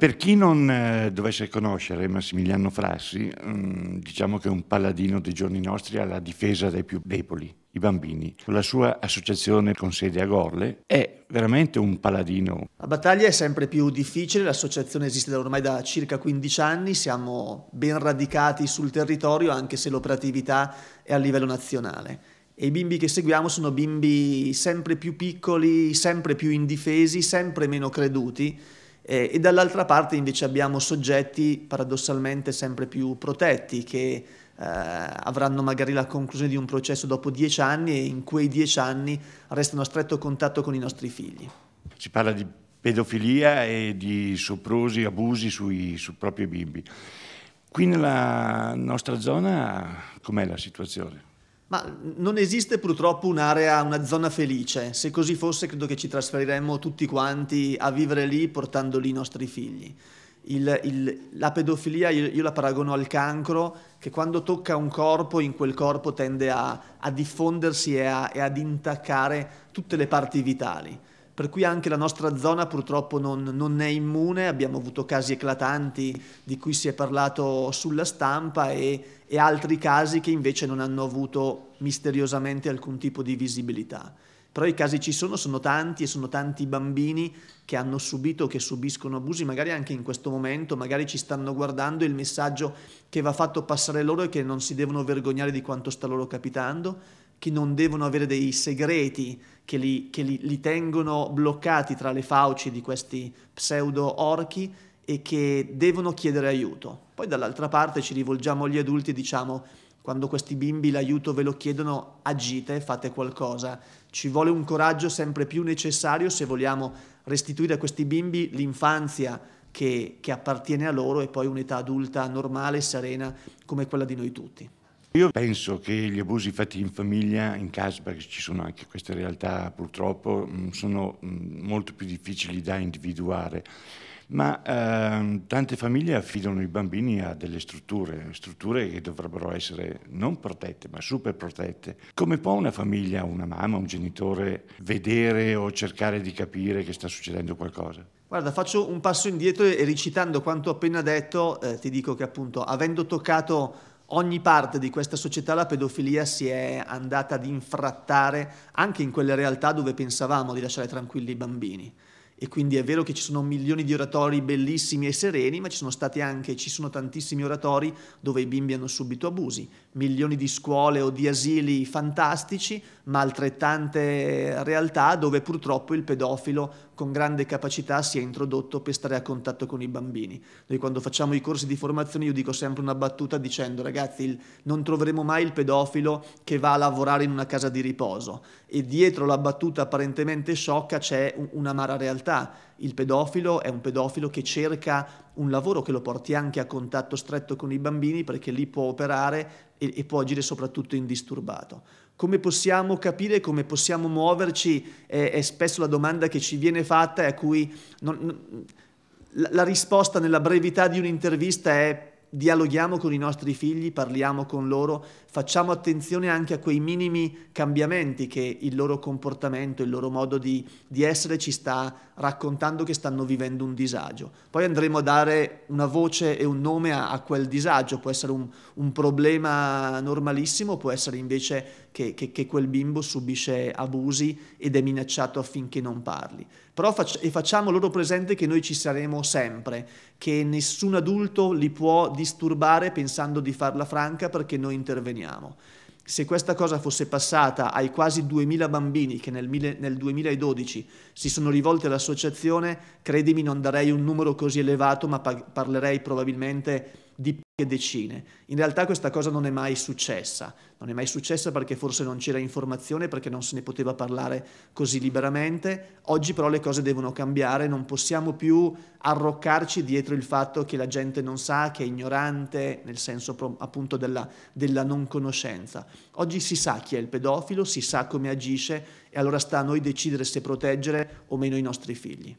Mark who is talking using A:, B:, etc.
A: Per chi non eh, dovesse conoscere Massimiliano Frassi, mm, diciamo che è un paladino dei giorni nostri alla difesa dei più deboli, i bambini. la sua associazione con sede a Gorle è veramente un paladino.
B: La battaglia è sempre più difficile, l'associazione esiste ormai da circa 15 anni, siamo ben radicati sul territorio anche se l'operatività è a livello nazionale e i bimbi che seguiamo sono bimbi sempre più piccoli, sempre più indifesi, sempre meno creduti eh, e dall'altra parte invece abbiamo soggetti paradossalmente sempre più protetti che eh, avranno magari la conclusione di un processo dopo dieci anni e in quei dieci anni restano a stretto contatto con i nostri figli.
A: Si parla di pedofilia e di soprusi, abusi sui, sui propri bimbi. Qui nella nostra zona com'è la situazione?
B: Ma non esiste purtroppo un'area, una zona felice. Se così fosse, credo che ci trasferiremmo tutti quanti a vivere lì portando lì i nostri figli. Il, il, la pedofilia io, io, la paragono al cancro che quando tocca un corpo in quel corpo tende a, a diffondersi e, a, e ad intaccare tutte le parti vitali per cui anche la nostra zona purtroppo non, non, è immune, abbiamo avuto casi eclatanti di cui si è parlato sulla stampa e, e altri casi che invece non hanno avuto misteriosamente alcun tipo di visibilità. Però i casi ci sono, sono tanti e sono tanti bambini che hanno subito, che subiscono abusi, magari anche in questo momento, magari ci stanno guardando il messaggio che va fatto passare loro e che non si devono vergognare di quanto sta loro capitando che non devono avere dei segreti che, li, che li, li tengono bloccati tra le fauci di questi pseudo orchi e che devono chiedere aiuto. Poi dall'altra parte ci rivolgiamo agli adulti e diciamo quando questi bimbi l'aiuto ve lo chiedono agite, fate qualcosa. Ci vuole un coraggio sempre più necessario se vogliamo restituire a questi bimbi l'infanzia che, che appartiene a loro e poi un'età adulta normale e serena come quella di noi tutti.
A: Io penso che gli abusi fatti in famiglia, in casa, perché ci sono anche queste realtà purtroppo, mm, sono mm, molto più difficili da individuare. Ma ehm, tante famiglie affidano i bambini a delle strutture, strutture che dovrebbero essere non protette, ma super protette. Come può una famiglia, una mamma, un genitore vedere o cercare di capire che sta succedendo qualcosa?
B: Guarda, faccio un passo indietro e ricitando quanto appena detto, eh, ti dico che appunto, avendo toccato ogni parte di questa società la pedofilia si è andata ad infrattare anche in quelle realtà dove pensavamo di lasciare tranquilli i bambini. E quindi è vero che ci sono milioni di oratori bellissimi e sereni, ma ci sono stati anche, ci sono tantissimi oratori dove i bimbi hanno subito abusi, milioni di scuole o di asili fantastici, ma altrettante realtà dove purtroppo il pedofilo con grande capacità si è introdotto per stare a contatto con i bambini. Noi quando facciamo i corsi di formazione io dico sempre una battuta dicendo ragazzi il, non troveremo mai il pedofilo che va a lavorare in una casa di riposo e dietro la battuta apparentemente sciocca c'è un, una mara realtà il pedofilo è un pedofilo che cerca un lavoro che lo porti anche a contatto stretto con i bambini perché lì può operare e, e può agire soprattutto indisturbato. Come possiamo capire, come possiamo muoverci è, è spesso la domanda che ci viene fatta e a cui non, la, la risposta nella brevità di un'intervista è dialoghiamo con i nostri figli, parliamo con loro, facciamo attenzione anche a quei minimi cambiamenti che il loro comportamento, il loro modo di, di, essere ci sta raccontando che stanno vivendo un disagio. Poi andremo a dare una voce e un nome a, a quel disagio, può essere un, un, problema normalissimo, può essere invece che, che, che, quel bimbo subisce abusi ed è minacciato affinché non parli. Però fac- e facciamo loro presente che noi ci saremo sempre, che nessun adulto li può disturbare pensando di farla franca perché noi interveniamo. Se questa cosa fosse passata ai quasi 2000 bambini che nel, nel 2012 si sono rivolti all'associazione, credimi non darei un numero così elevato, ma parlerei probabilmente di decine. In realtà questa cosa non è mai successa, non è mai successa perché forse non c'era informazione, perché non se ne poteva parlare così liberamente. Oggi però le cose devono cambiare, non possiamo più arroccarci dietro il fatto che la gente non sa, che è ignorante, nel senso appunto della, della non conoscenza. Oggi si sa chi è il pedofilo, si sa come agisce e allora sta a noi decidere se proteggere o meno i nostri figli.